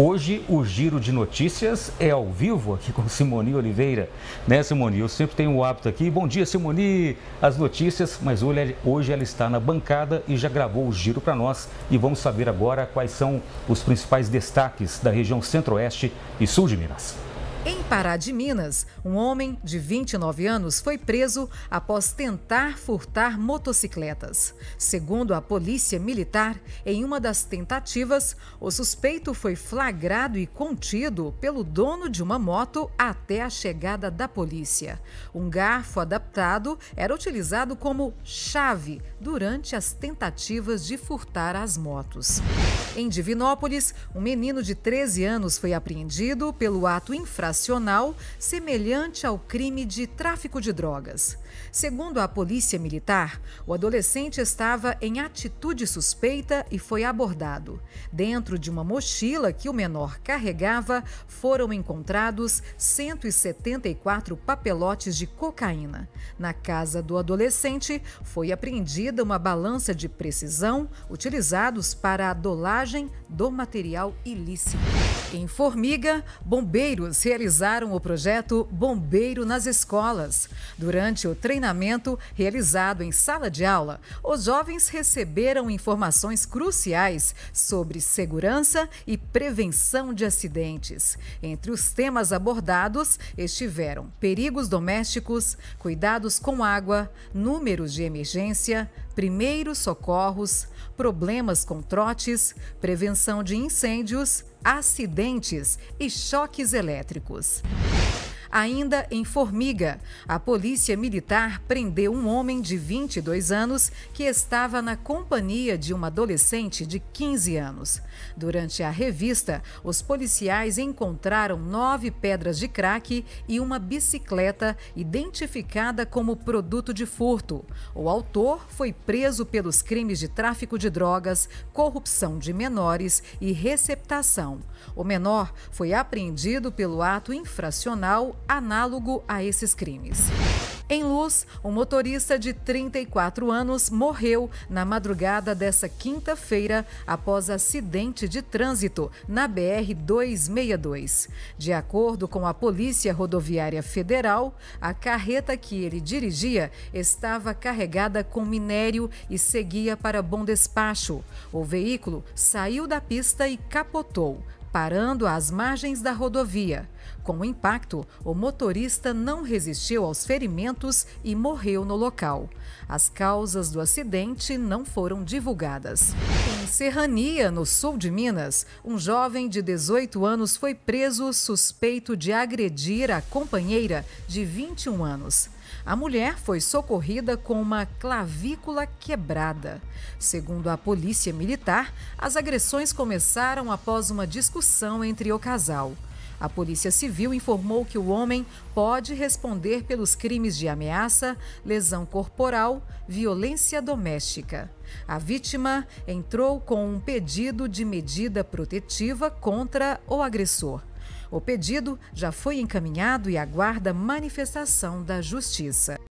Hoje o giro de notícias é ao vivo aqui com Simoni Oliveira. Né, Simoni? Eu sempre tenho o hábito aqui. Bom dia, Simoni! As notícias, mas hoje ela está na bancada e já gravou o giro para nós. E vamos saber agora quais são os principais destaques da região centro-oeste e sul de Minas. Em Pará de Minas, um homem de 29 anos foi preso após tentar furtar motocicletas. Segundo a polícia militar, em uma das tentativas, o suspeito foi flagrado e contido pelo dono de uma moto até a chegada da polícia. Um garfo adaptado era utilizado como chave durante as tentativas de furtar as motos. Em Divinópolis, um menino de 13 anos foi apreendido pelo ato infracional semelhante ao crime de tráfico de drogas. Segundo a Polícia Militar, o adolescente estava em atitude suspeita e foi abordado. Dentro de uma mochila que o menor carregava, foram encontrados 174 papelotes de cocaína. Na casa do adolescente, foi apreendida uma balança de precisão utilizados para a dolagem do material ilícito. Em Formiga, bombeiros realizaram o projeto Bombeiro nas Escolas. Durante o treinamento realizado em sala de aula, os jovens receberam informações cruciais sobre segurança e prevenção de acidentes. Entre os temas abordados estiveram perigos domésticos, cuidados com água, números de emergência, primeiros socorros, problemas com trotes, prevenção de incêndios acidentes e choques elétricos. Ainda em Formiga, a polícia militar prendeu um homem de 22 anos que estava na companhia de uma adolescente de 15 anos. Durante a revista, os policiais encontraram nove pedras de crack e uma bicicleta identificada como produto de furto. O autor foi preso pelos crimes de tráfico de drogas, corrupção de menores e receptação. O menor foi apreendido pelo ato infracional análogo a esses crimes. Em Luz, um motorista de 34 anos morreu na madrugada dessa quinta-feira após acidente de trânsito na BR-262. De acordo com a Polícia Rodoviária Federal, a carreta que ele dirigia estava carregada com minério e seguia para Bom Despacho. O veículo saiu da pista e capotou parando às margens da rodovia. Com o impacto, o motorista não resistiu aos ferimentos e morreu no local. As causas do acidente não foram divulgadas. Serrania, no sul de Minas, um jovem de 18 anos foi preso suspeito de agredir a companheira de 21 anos. A mulher foi socorrida com uma clavícula quebrada. Segundo a polícia militar, as agressões começaram após uma discussão entre o casal. A Polícia Civil informou que o homem pode responder pelos crimes de ameaça, lesão corporal, violência doméstica. A vítima entrou com um pedido de medida protetiva contra o agressor. O pedido já foi encaminhado e aguarda manifestação da Justiça.